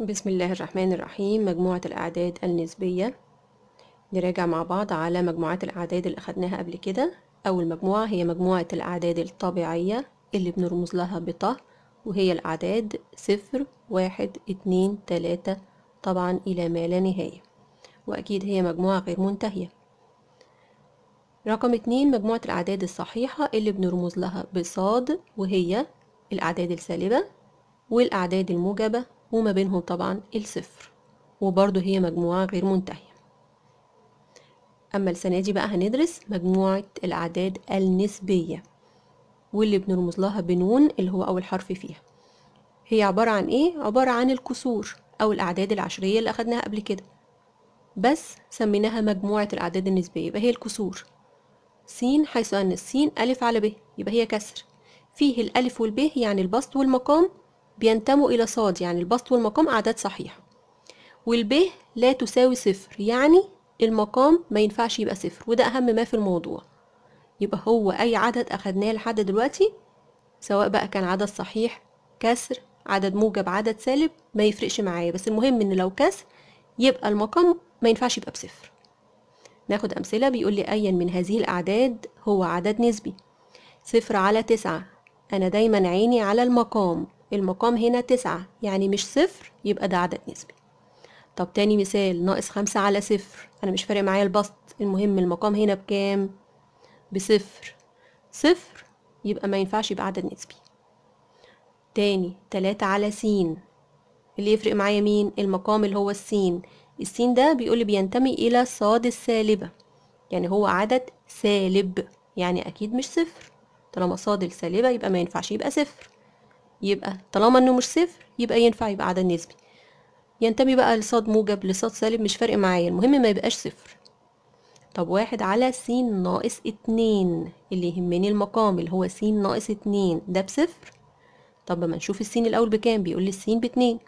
بسم الله الرحمن الرحيم مجموعة الأعداد النسبية نراجع مع بعض على مجموعات الأعداد اللي أخدناها قبل كده أول مجموعة هي مجموعة الأعداد الطبيعية اللي بنرمز لها بط وهي الأعداد صفر واحد اتنين تلاتة طبعا إلى ما لا نهاية وأكيد هي مجموعة غير منتهية رقم اتنين مجموعة الأعداد الصحيحة اللي بنرمز لها بصاد وهي الأعداد السالبة والأعداد الموجبة وما بينهم طبعا الصفر وبرضه هي مجموعة غير منتهية أما السنة دي بقى هندرس مجموعة الأعداد النسبية واللي بنرمز لها بنون اللي هو أول حرف فيها هي عبارة عن إيه؟ عبارة عن الكسور أو الأعداد العشرية اللي أخدناها قبل كده بس سميناها مجموعة الأعداد النسبية يبقى هي الكسور س حيث أن السين ألف على ب يبقى هي كسر فيه الألف والب يعني البسط والمقام بينتموا إلى صاد يعني البسط والمقام أعداد صحيحة والب لا تساوي صفر يعني المقام ما ينفعش يبقى صفر وده أهم ما في الموضوع يبقى هو أي عدد أخدناه لحد دلوقتي سواء بقى كان عدد صحيح كسر عدد موجب عدد سالب ما يفرقش معايا بس المهم ان لو كسر يبقى المقام ما ينفعش يبقى بصفر ناخد أمثلة بيقول لي أيا من هذه الأعداد هو عدد نسبي صفر على تسعة أنا دايما عيني على المقام المقام هنا تسعة يعني مش صفر يبقى ده عدد نسبي طب تاني مثال ناقص خمسة على صفر أنا مش فارق معايا البسط المهم المقام هنا بكام بصفر صفر يبقى ما ينفعش يبقى عدد نسبي تاني تلاتة على سين اللي يفرق معايا مين المقام اللي هو السين السين ده بيقول بينتمي إلى صاد السالبة يعني هو عدد سالب يعني أكيد مش صفر طالما صاد السالبة يبقى ما ينفعش يبقى صفر يبقى طالما انه مش صفر يبقى ينفع يبقى عدد نسبي ينتمي بقى لصاد موجب لصاد سالب مش فارق معايا المهم ما يبقاش صفر طب واحد على س ناقص اتنين اللي يهمني المقام اللي هو س ناقص اتنين ده بصفر طب ما نشوف السين الاول بكام بيقول لي السين باتنين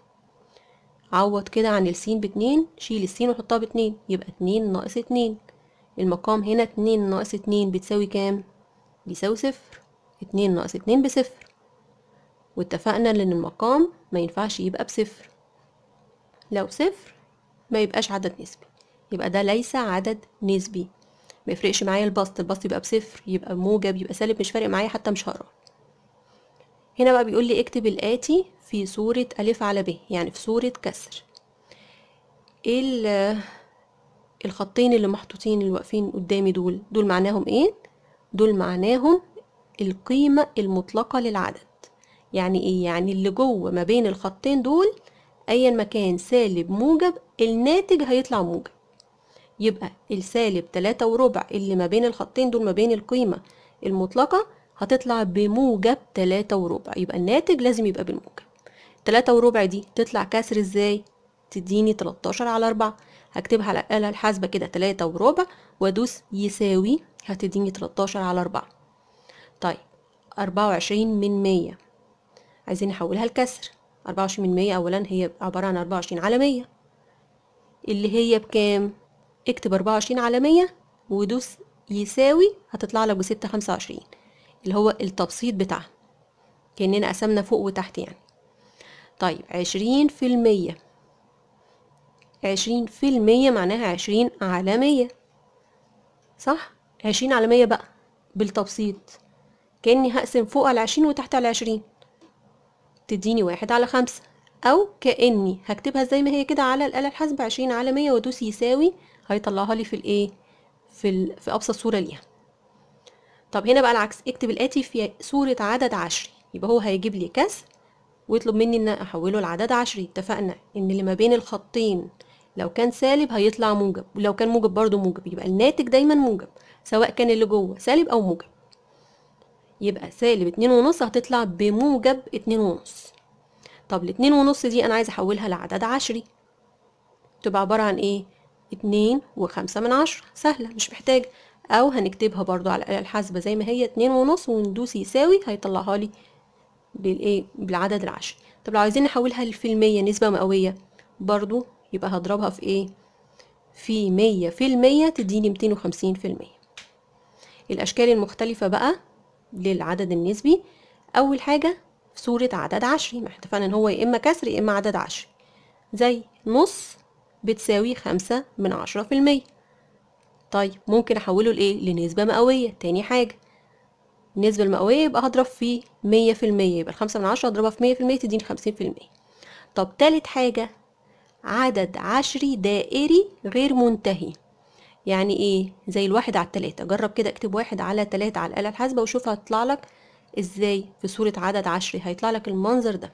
عوض كده عن السين باتنين شيل السين وحطها باتنين يبقى اتنين ناقص اتنين المقام هنا اتنين ناقص اتنين بتساوي كام بيساوي صفر اتنين ناقص اتنين بصفر واتفقنا ان المقام ما ينفعش يبقى بصفر لو صفر ما يبقاش عدد نسبي يبقى ده ليس عدد نسبي ما يفرقش معايا البسط البسط يبقى بصفر يبقى موجب يبقى سالب مش فارق معايا حتى مش هقرا هنا بقى بيقول لي اكتب الاتي في صورة الف على ب يعني في صورة كسر ايه الخطين اللي محطوطين اللي واقفين قدامي دول دول معناهم ايه دول معناهم القيمة المطلقة للعدد يعني ايه يعني اللي جوه ما بين الخطين دول ايا ما كان سالب موجب الناتج هيطلع موجب يبقى السالب تلاتة وربع اللي ما بين الخطين دول ما بين القيمة المطلقة هتطلع بموجب تلاتة وربع يبقى الناتج لازم يبقى بالموجب تلاتة وربع دي تطلع كسر ازاي تديني تلاتاشر على اربعة هكتبها على الآلة الحاسبة كده تلاتة وربع وادوس يساوي هتديني تلاتاشر على اربعة طيب اربعة وعشرين من ميه عايزين نحولها لكسر أربعة وعشرين من مية أولا هي عبارة عن أربعة وعشرين على مية اللي هي بكام اكتب أربعة وعشرين على مية ودوس يساوي هتطلع لك بستة خمسة وعشرين اللي هو التبسيط بتاعها كأننا قسمنا فوق وتحت يعني طيب عشرين في المية عشرين في المية معناها عشرين على مية صح عشرين على مية بقى بالتبسيط كأني هقسم فوق على عشرين وتحت على عشرين تديني واحد على خمسة أو كأني هكتبها زي ما هي كده على الآلة الحاسبة عشرين على مية وأدوس يساوي هيطلعها لي في الإيه في, ال... في أبسط صورة ليها طب هنا بقى العكس اكتب الآتي في صورة عدد عشري يبقى هو هيجيب لي كسر ويطلب مني ان احوله لعدد عشري اتفقنا ان اللي ما بين الخطين لو كان سالب هيطلع موجب ولو كان موجب برضه موجب يبقى الناتج دايما موجب سواء كان اللي جوه سالب او موجب يبقى سالب اتنين ونص هتطلع بموجب اتنين ونص طب الاتنين ونص دي انا عايزه احولها لعدد عشري تبقى عباره عن ايه اتنين وخمسة من عشرة سهلة مش محتاجة او هنكتبها برضو على الآلة الحاسبة زي ما هي اتنين ونص وندوس يساوي هيطلعها لي بالايه بالعدد العشري طب لو عايزين نحولها في المية نسبة مئوية برضو يبقى هضربها في ايه في مية في المية تديني ميتين وخمسين في المية الأشكال المختلفة بقى للعدد النسبي أول حاجة في صورة عدد عشري ما اتفقنا إن هو يا إما كسر يا إما عدد عشري زي نص بتساوي خمسة من عشرة في المية طيب ممكن أحوله لإيه؟ لنسبة مئوية تاني حاجة النسبة المئوية يبقى هضرب في مية في المية يبقى الخمسة من عشرة هضربها في مية في المية تديني خمسين في المية طب تالت حاجة عدد عشري دائري غير منتهي يعني ايه زي الواحد على التلاتة جرب كده اكتب واحد على تلاتة على الآلة الحاسبة وشوف هتطلع لك ازاي في صورة عدد عشري هيطلع لك المنظر ده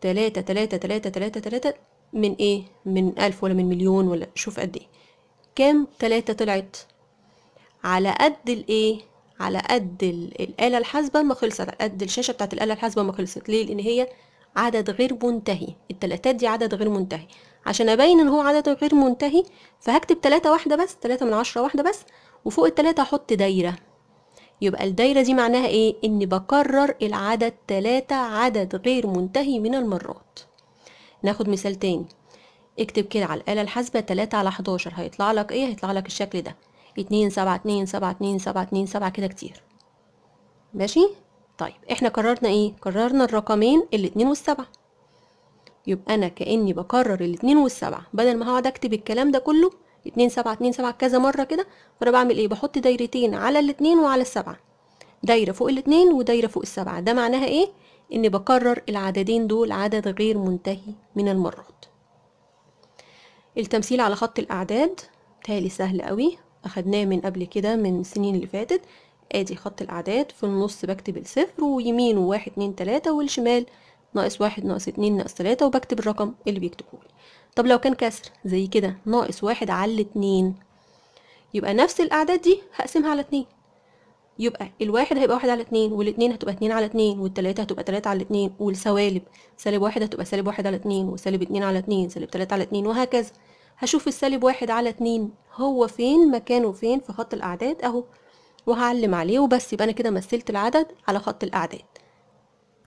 تلاتة تلاتة تلاتة تلاتة تلاتة من ايه من ألف ولا من مليون ولا شوف قد ايه كام تلاتة طلعت على قد الايه على قد الآلة الحاسبة ما خلصت على قد الشاشة بتاعت الآلة الحاسبة ما خلصت ليه لأن هي عدد غير منتهي التلاتات دي عدد غير منتهي عشان ابين ان هو عدد غير منتهي فهكتب تلاتة واحدة بس تلاتة من عشرة واحدة بس وفوق التلاتة احط دايرة يبقى الدايرة دي معناها ايه اني بكرر العدد تلاتة عدد غير منتهي من المرات ناخد مثال تاني اكتب كده على الآلة الحاسبة تلاتة على حداشر هيطلع لك ايه هيطلع لك الشكل ده اتنين سبعة اتنين سبعة اتنين سبعة اتنين سبعة كده كتير ماشي طيب احنا كررنا ايه كررنا الرقمين الاتنين والسبعة يبقى انا كاني بكرر الاتنين والسبعه بدل ما هقعد اكتب الكلام ده كله اتنين سبعه اتنين سبعه كذا مره كده فانا بعمل ايه بحط دايرتين على الاتنين وعلى السبعه دايره فوق الاتنين ودايره فوق السبعه ده معناها ايه اني بكرر العددين دول عدد غير منتهي من المرات التمثيل على خط الاعداد تالي سهل قوي اخدناه من قبل كده من السنين اللي فاتت ادي خط الاعداد في النص بكتب الصفر ويمينه واحد اتنين تلاته والشمال ناقص واحد ناقص اتنين ناقص تلاتة وبكتب الرقم اللي بيكتبهولي طب لو كان كسر زي كده ناقص واحد على اتنين يبقى نفس الأعداد دي هقسمها على اتنين يبقى الواحد هيبقى واحد على اتنين والاتنين هتبقى اتنين على اتنين والتلاتة هتبقى تلاتة على اتنين والسوالب سالب واحد هتبقى سالب واحد على اتنين وسالب اتنين على اتنين سالب تلاتة على اتنين وهكذا هشوف السالب واحد على اتنين هو فين مكانه فين في خط الأعداد أهو وهعلم عليه وبس يبقى أنا كده مثلت العدد على خط الأعداد